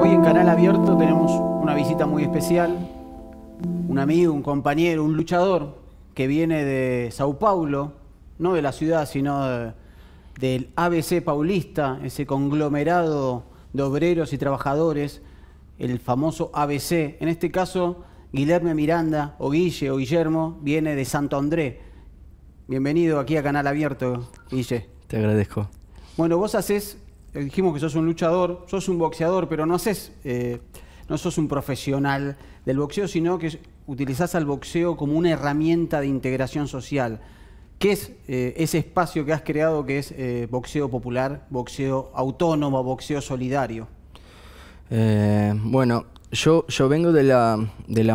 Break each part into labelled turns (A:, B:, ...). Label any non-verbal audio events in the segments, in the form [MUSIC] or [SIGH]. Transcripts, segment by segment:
A: Hoy en Canal Abierto tenemos una visita muy especial, un amigo, un compañero, un luchador que viene de Sao Paulo, no de la ciudad, sino del ABC Paulista, ese conglomerado de obreros y trabajadores, el famoso ABC. En este caso, Guillermo Miranda, o Guille, o Guillermo, viene de Santo André. Bienvenido aquí a Canal Abierto, Guille.
B: Te agradezco.
A: Bueno, vos haces eh, dijimos que sos un luchador, sos un boxeador, pero no eh, no sos un profesional del boxeo, sino que utilizás al boxeo como una herramienta de integración social. ¿Qué es eh, ese espacio que has creado que es boxeo popular, boxeo autónomo, boxeo solidario?
B: bueno, yo, yo vengo de la,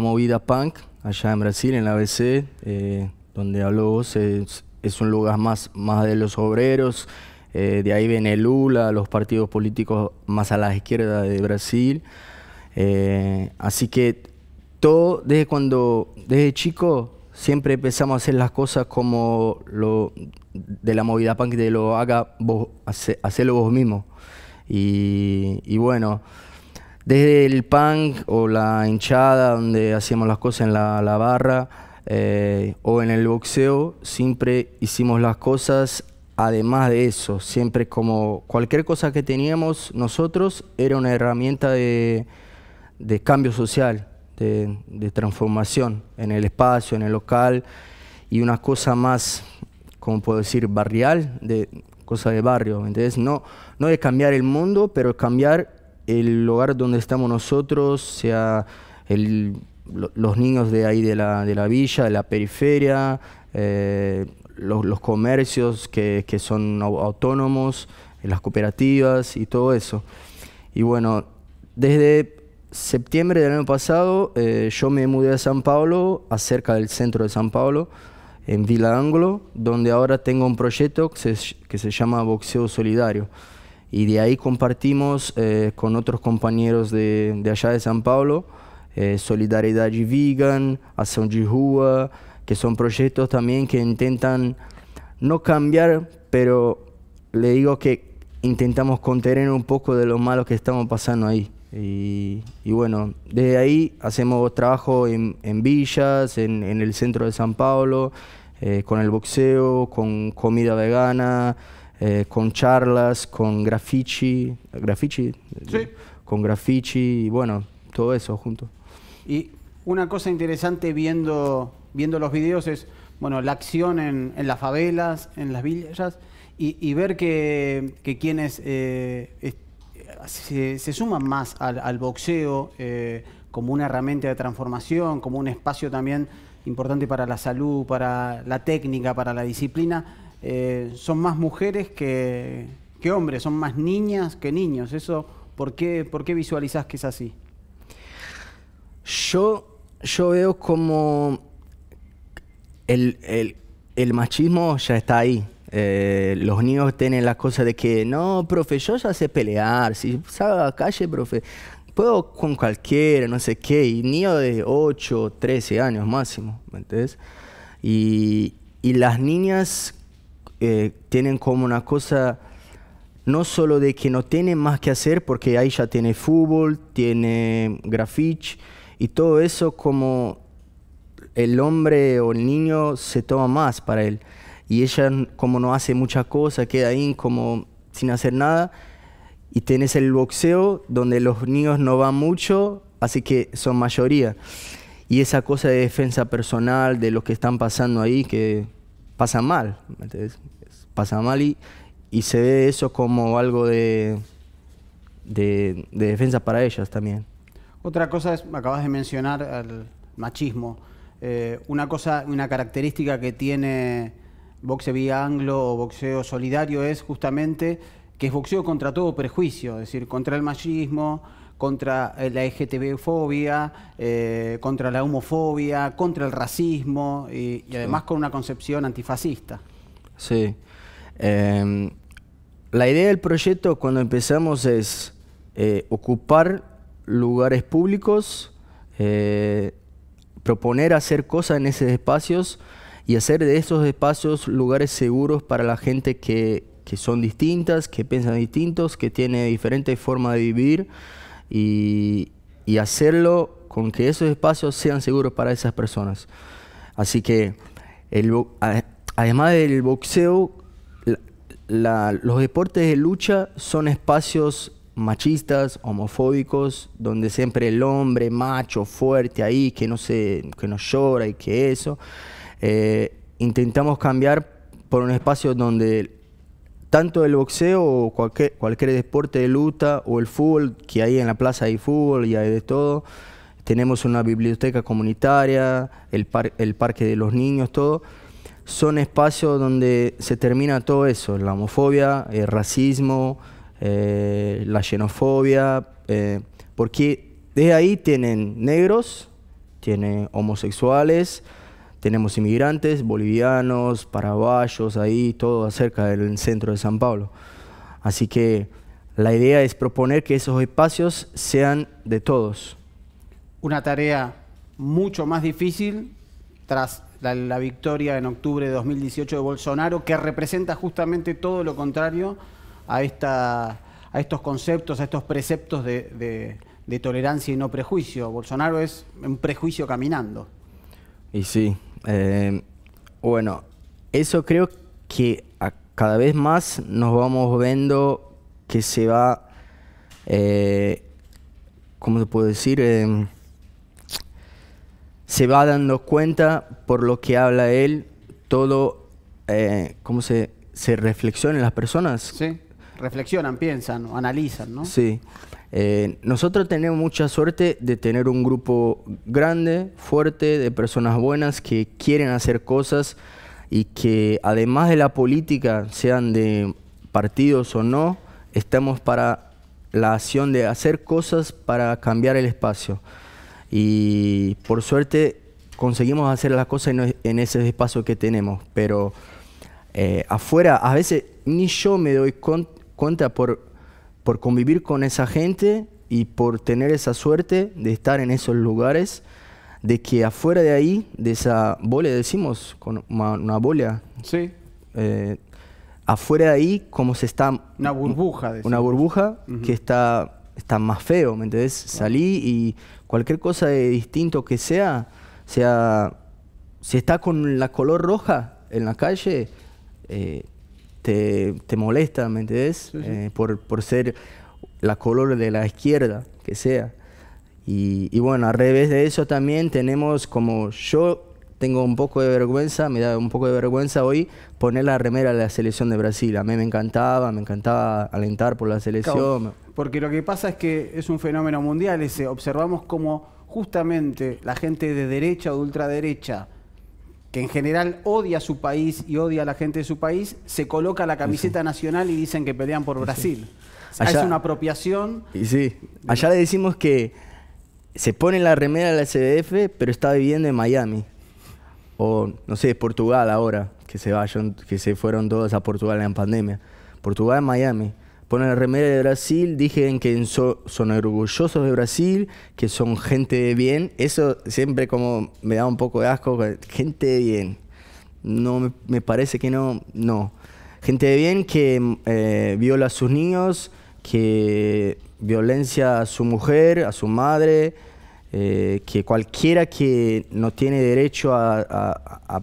B: movida punk allá en Brasil, en la ABC, donde habló vos, es, un lugar más, más de los obreros, eh, de ahí viene Lula, los partidos políticos más a la izquierda de Brasil. Eh, así que todo desde cuando, desde chico, siempre empezamos a hacer las cosas como lo de la movida punk, de lo haga vos, hace, vos mismo. Y, bueno, desde el punk o la hinchada, donde hacíamos las cosas en la, barra, eh, o en el boxeo, siempre hicimos las cosas además de eso, siempre como cualquier cosa que teníamos nosotros era una herramienta de, cambio social, de, transformación en el espacio, en el local y una cosa más, como puedo decir, barrial, de cosa de barrio, entonces No, no de cambiar el mundo, pero cambiar el lugar donde estamos nosotros, sea los niños de ahí de la, villa, de la periferia, eh, los, comercios que, son autónomos, eh, las cooperativas y todo eso. Y bueno, desde septiembre del año pasado eh, yo me mudé a San Pablo, acerca del centro de San Pablo, en Vila Anglo, donde ahora tengo un proyecto que se, llama Boxeo Solidario. Y de ahí compartimos eh, con otros compañeros de, allá de San Pablo, eh, Solidaridad Vegan, Acción de Rua, que son proyectos también que intentan no cambiar, pero le digo que intentamos contener un poco de lo malo que estamos pasando ahí. Y, bueno, desde ahí hacemos trabajo en, en villas, en, en, el centro de San Pablo, eh, con el boxeo, con comida vegana, eh, con charlas, con grafici. graffiti, sí. con graffiti, y bueno, todo eso junto.
A: Y una cosa interesante viendo viendo los videos es, bueno, la acción en, las favelas, en las villas, y, ver que, quienes eh, se, suman más al, boxeo eh, como una herramienta de transformación, como un espacio también importante para la salud, para la técnica, para la disciplina, eh, son más mujeres que, hombres, son más niñas que niños. Eso, ¿por qué, por qué visualizás que es así?
B: Yo, yo veo como el, machismo ya está ahí. Eh, los niños tienen la cosa de que, no, profe, yo ya sé pelear, si salgo a la calle, profe, puedo con cualquiera, no sé qué, y niño de 8, 13 años máximo, ¿me Y, las niñas eh, tienen como una cosa, no solo de que no tienen más que hacer, porque ahí ya tiene fútbol, tiene graffiti, y todo eso como el hombre o el niño se toma más para él. Y ella, como no hace muchas cosas, queda ahí como sin hacer nada. Y tenés el boxeo, donde los niños no van mucho, así que son mayoría. Y esa cosa de defensa personal, de lo que están pasando ahí, que pasa mal. pasa mal y, se ve eso como algo de, de defensa para ellas también.
A: Otra cosa es, acabas de mencionar el machismo. Eh, una cosa, una característica que tiene boxeo vía anglo o boxeo solidario es justamente que es boxeo contra todo prejuicio, es decir, contra el machismo, contra eh, la LGTB-fobia, eh, contra la homofobia, contra el racismo y, además con una concepción antifascista.
B: Sí. Em, la idea del proyecto cuando empezamos es ocupar lugares públicos, proponer hacer cosas en esos espacios y hacer de esos espacios lugares seguros para la gente que, son distintas, que piensan distintos, que tiene diferentes formas de vivir y, hacerlo con que esos espacios sean seguros para esas personas. Así que, el, además del boxeo, los deportes de lucha son espacios machistas, homofóbicos, donde siempre el hombre macho, fuerte ahí, que no, se, que no llora y que eso. Eh, intentamos cambiar por un espacio donde tanto el boxeo o cualquier, deporte de luta o el fútbol, que ahí en la plaza hay fútbol y hay de todo, tenemos una biblioteca comunitaria, el parque de los niños, todo, son espacios donde se termina todo eso, la homofobia, el racismo, eh, la xenofobia, eh, porque de ahí tienen negros, tienen homosexuales, tenemos inmigrantes, bolivianos, paraguayos, ahí todo acerca del centro de San Pablo. Así que la idea es proponer que esos espacios sean de todos.
A: Una tarea mucho más difícil tras la victoria en octubre de 2018 de Bolsonaro, que representa justamente todo lo contrario a, esta, a estos conceptos, a estos preceptos de, de, tolerancia y no prejuicio. Bolsonaro es un prejuicio caminando.
B: Y sí, eh, bueno, eso creo que cada vez más nos vamos viendo que se va, eh, ¿cómo se puede decir? Em, se va dando cuenta por lo que habla él, todo, eh, cómo se, se reflexiona en las personas. Sí
A: reflexionan, piensan, analizan, ¿no?
B: Sí. Eh, nosotros tenemos mucha suerte de tener un grupo grande, fuerte, de personas buenas que quieren hacer cosas y que además de la política, sean de partidos o no, estamos para la acción de hacer cosas para cambiar el espacio. Y por suerte conseguimos hacer las cosas en, ese espacio que tenemos, pero eh, afuera a veces ni yo me doy, con, cuenta por, por convivir con esa gente y por tener esa suerte de estar en esos lugares, de que afuera de ahí, de esa bola, decimos, con una, una Sí. Eh, afuera de ahí, como se está... Una
A: burbuja. Decimos. Una
B: burbuja que está, está más feo, ¿me entendés? Salí y cualquier cosa de distinto que sea, sea, si está con la color roja en la calle, eh, te, molesta, ¿me entiendes? Eh, por, ser la color de la izquierda, que sea. Y, bueno, al revés de eso también tenemos como yo tengo un poco de vergüenza, me da un poco de vergüenza hoy poner la remera de la selección de Brasil. A mí me encantaba, me encantaba alentar por la selección.
A: porque lo que pasa es que es un fenómeno mundial ese. Observamos como justamente la gente de derecha o de ultraderecha que en general odia a su país y odia a la gente de su país, se coloca la camiseta nacional y dicen que pelean por Brasil. Ah, es una apropiación.
B: Y sí, allá le decimos que se pone la remera de la CDF, pero está viviendo en Miami. O, no sé, Portugal ahora, que se, vayan, que se fueron todos a Portugal en pandemia. Portugal en Miami ponen la remera de Brasil, dije que son orgullosos de Brasil, que son gente de bien. Eso siempre como me da un poco de asco, gente de bien. No, me, parece que no, no. Gente de bien que eh, viola a sus niños, que violencia a su mujer, a su madre, eh, que cualquiera que no tiene derecho a,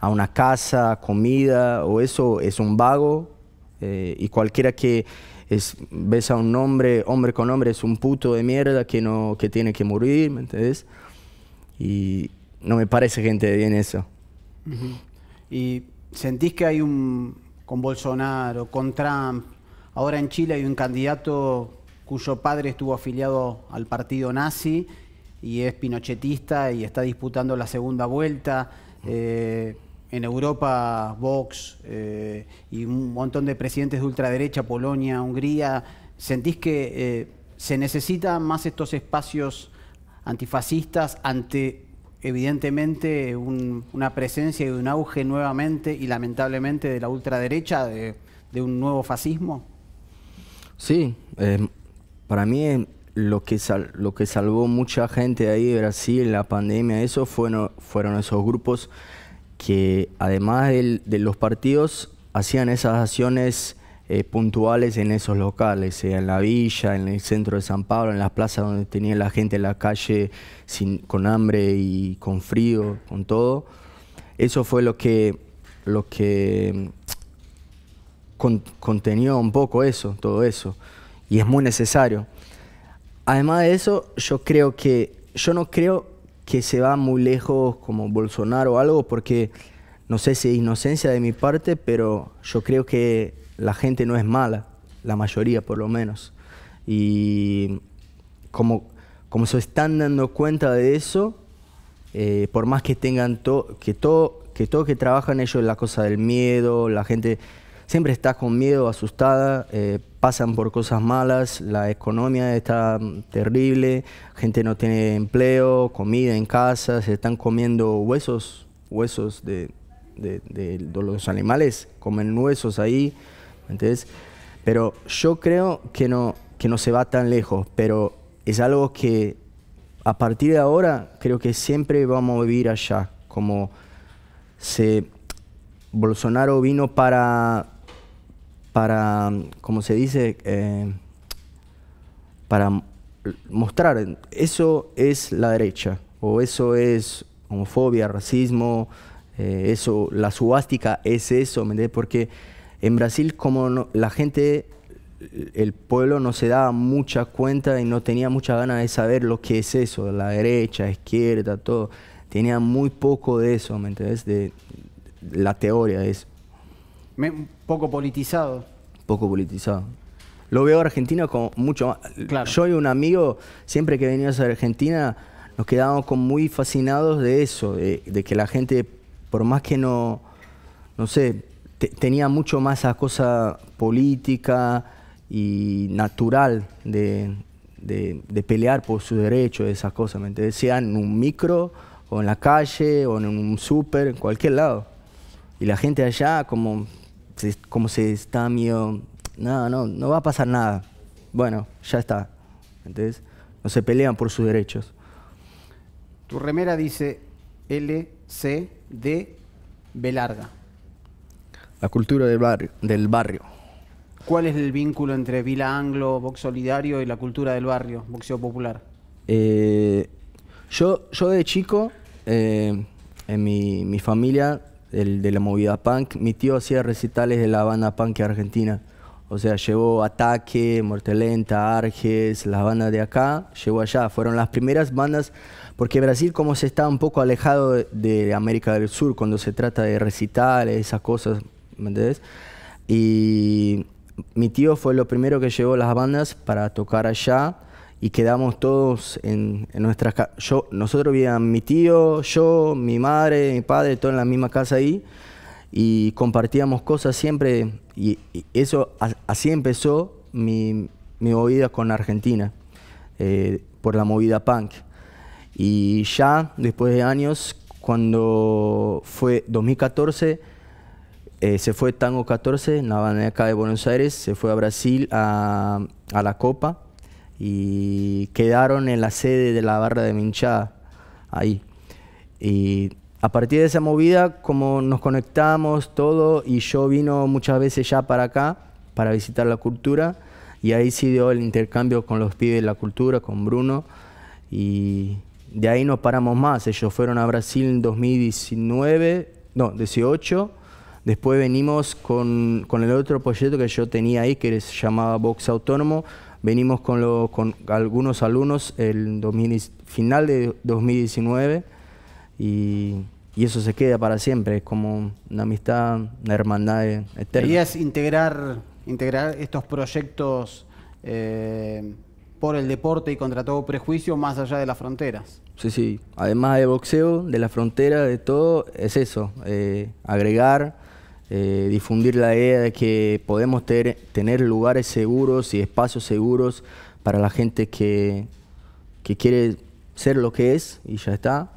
B: a una casa, comida o eso es un vago eh, y cualquiera que es, ves a un hombre, hombre con hombre, es un puto de mierda que, no, que tiene que morir, ¿me entendés? Y no me parece gente de bien eso.
A: ¿Y sentís que hay un, con Bolsonaro, con Trump, ahora en Chile hay un candidato cuyo padre estuvo afiliado al partido nazi y es pinochetista y está disputando la segunda vuelta? Eh, en Europa, Vox eh, y un montón de presidentes de ultraderecha, Polonia, Hungría, ¿sentís que eh, se necesitan más estos espacios antifascistas ante evidentemente una presencia y un auge nuevamente y lamentablemente de la ultraderecha, de, un nuevo fascismo?
B: Sí, em, para mí em, lo que, lo que salvó mucha gente ahí de Brasil, la pandemia, eso fueron, fueron esos grupos que además de los partidos hacían esas acciones eh, puntuales en esos locales, sea en la villa, en el centro de San Pablo, en las plazas donde tenía la gente en la calle con hambre y con frío, con todo. Eso fue lo que, lo que mm, un poco eso, todo eso. Y es muy necesario. Además de eso, yo creo que, yo no creo que se va muy lejos como Bolsonaro o algo, porque no sé si es inocencia de mi parte, pero yo creo que la gente no es mala, la mayoría por lo menos. Y como, como se están dando cuenta de eso, eh, por más que tengan to, que todo que todo que trabajan ellos es la cosa del miedo, la gente siempre está con miedo, asustada, eh, pasan por cosas malas, la economía está mm, terrible, gente no tiene empleo, comida en casa, se están comiendo huesos, huesos de, los animales, comen huesos ahí, entonces, Pero yo creo que no, que no se va tan lejos, pero es algo que a partir de ahora creo que siempre vamos a vivir allá, como se... Bolsonaro vino para para, como se dice, eh, para mostrar, eso es la derecha, o eso es homofobia, racismo, eh, eso, la subástica es eso, ¿me entiendes? Porque en Brasil como la gente, el pueblo no se daba mucha cuenta y no tenía mucha ganas de saber lo que es eso, la derecha, izquierda, todo. Tenía muy poco de eso, ¿me entiendes? de la teoría de eso
A: poco politizado.
B: Poco politizado. Lo veo a Argentina como mucho más. Yo y un amigo, siempre que veníamos a Argentina, nos quedábamos con muy fascinados de eso, de, que la gente, por más que no, no sé, tenía mucho más esa cosa política y natural de, pelear por sus derechos, esas cosas, ¿me entiendes? Sea en un micro, o en la calle, o en un súper, en cualquier lado. Y la gente allá como como se está mío, no, no, no va a pasar nada. Bueno, ya está. Entonces, no se pelean por sus derechos.
A: Tu remera dice LCD Belarga.
B: La cultura del barrio. Del barrio.
A: ¿Cuál es el vínculo entre Vila Anglo, Box Solidario y la cultura del barrio, boxeo popular?
B: Eh, yo, yo de chico, eh, en mi, mi familia de la movida punk. Mi tío hacía recitales de la banda punk argentina. O sea, llevó Ataque, Lenta, Arges, las bandas de acá, llegó allá. Fueron las primeras bandas, porque Brasil como se está un poco alejado de, América del Sur cuando se trata de recitales, esas cosas, ¿me entiendes? Y mi tío fue lo primero que llevó las bandas para tocar allá y quedamos todos en, nuestra nuestras yo Nosotros vivíamos mi tío, yo, mi madre, mi padre, todos en la misma casa ahí y compartíamos cosas siempre y, eso así empezó mi, mi movida con Argentina, eh, por la movida punk. Y ya después de años, cuando fue 2014, eh, se fue Tango 14 en la acá de Buenos Aires, se fue a Brasil a, a la Copa y quedaron en la sede de la barra de Minchada, ahí. Y a partir de esa movida, como nos conectamos todo, y yo vino muchas veces ya para acá, para visitar la cultura, y ahí sí dio el intercambio con los pibes de la cultura, con Bruno, y de ahí no paramos más. Ellos fueron a Brasil en 2019, no, 18. Después venimos con, con el otro proyecto que yo tenía ahí, que se llamaba Box Autónomo, Venimos con, con algunos alumnos el final de 2019 y, eso se queda para siempre, es como una amistad, una hermandad e-, eterna.
A: ¿Querías integrar, integrar estos proyectos eh, por el deporte y contra todo prejuicio más allá de las fronteras?
B: Sí, sí, además de boxeo, de la frontera, de todo, es eso, eh, agregar eh, difundir la idea de que podemos tener lugares seguros y espacios seguros para la gente que, que, quiere ser lo que es y ya está.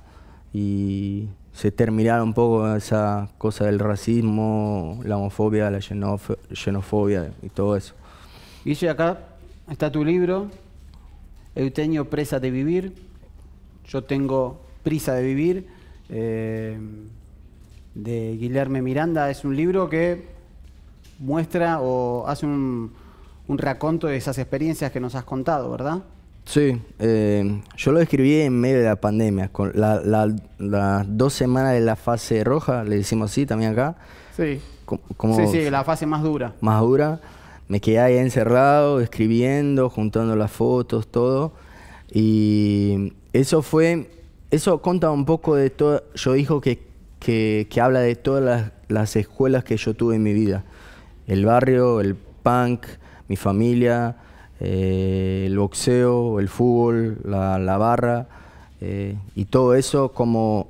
B: Y se terminara un poco esa cosa del racismo, la homofobia, la xenofobia y todo eso.
A: Y acá está tu libro, Euteño, Presa de Vivir. Yo tengo prisa de vivir. Eh, de Guillermo Miranda. Es un libro que muestra o hace un, un raconto de esas experiencias que nos has contado, ¿verdad?
B: Sí, eh, yo lo escribí en medio de la pandemia, con las dos semanas de la fase roja, le decimos así también acá. Sí. Como, sí, la
A: fase más dura.
B: Más dura. Me quedé ahí encerrado, escribiendo, juntando las fotos, todo. Y eso fue, eso conta un poco de todo. Yo dijo que que, habla de todas las, escuelas que yo tuve en mi vida. El barrio, el punk, mi familia, eh, el boxeo, el fútbol, la, barra, eh, y todo eso como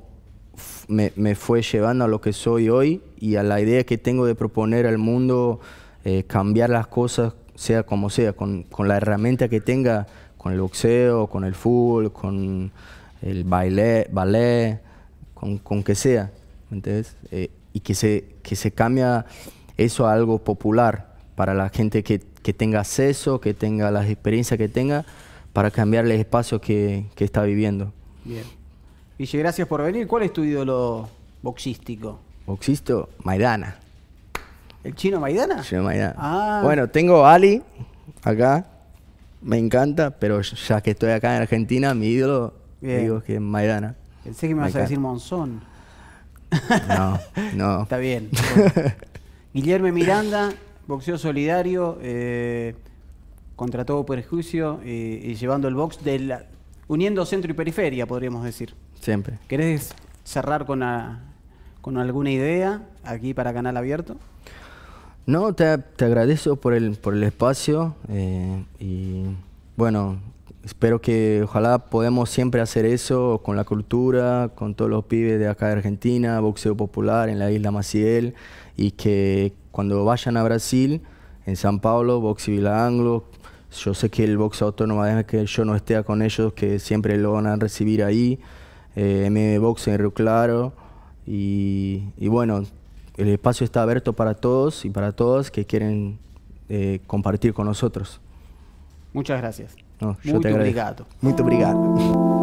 B: me, fue llevando a lo que soy hoy y a la idea que tengo de proponer al mundo eh, cambiar las cosas, sea como sea, con, la herramienta que tenga, con el boxeo, con el fútbol, con el baile, ballet, con que sea. ¿me eh, y que se, que se cambia eso a algo popular para la gente que, que tenga acceso, que tenga las experiencias que tenga, para cambiar el espacio que, está viviendo.
A: Bien. Y gracias por venir. ¿Cuál es tu ídolo boxístico?
B: Boxisto, Maidana.
A: ¿El chino Maidana? El
B: Maidana. Ah. Bueno, tengo Ali acá. Me encanta, pero ya que estoy acá en Argentina, mi ídolo, digo que es Maidana. Pensé que me, vas a decir
A: Monzón. No, no. Está bien. [LAUGHS] Guillermo Miranda, boxeo solidario, eh, contra todo perjuicio eh, y llevando el box de uniendo centro y periferia, podríamos decir. Siempre. ¿Querés cerrar con, alguna idea aquí para Canal Abierto?
B: No, te, agradezco por el, espacio eh, y bueno, espero que ojalá podamos siempre hacer eso con la cultura, con todos los pibes de acá de Argentina, boxeo popular en la isla Maciel y que cuando vayan a Brasil, en San Paulo, Boxe Vila Anglo, yo sé que el boxeo autónomo, deja que yo no esté con ellos, que siempre lo van a recibir ahí, eh, M Box en Río Claro y, bueno, el espacio está abierto para todos y para todas que quieren eh, compartir con nosotros.
A: Muchas gracias.
B: Oh, Muito obrigado. Muito
A: obrigado.